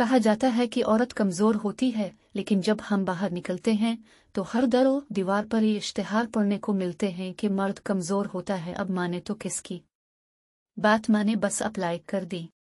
कहा जाता है कि औरत कमज़ोर होती है लेकिन जब हम बाहर निकलते हैं तो हर दर दीवार पर ये इश्तेहार पढ़ने को मिलते हैं कि मर्द कमज़ोर होता है अब माने तो किसकी बात माने बस अप्लाई कर दी